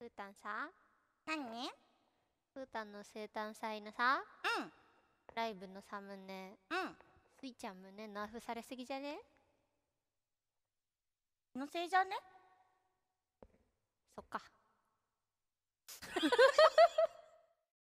ふーたんさ何ふーたんの生誕祭のさうんライブのさ胸うんスイちゃん胸ナーフされすぎじゃねのせいじゃねそっか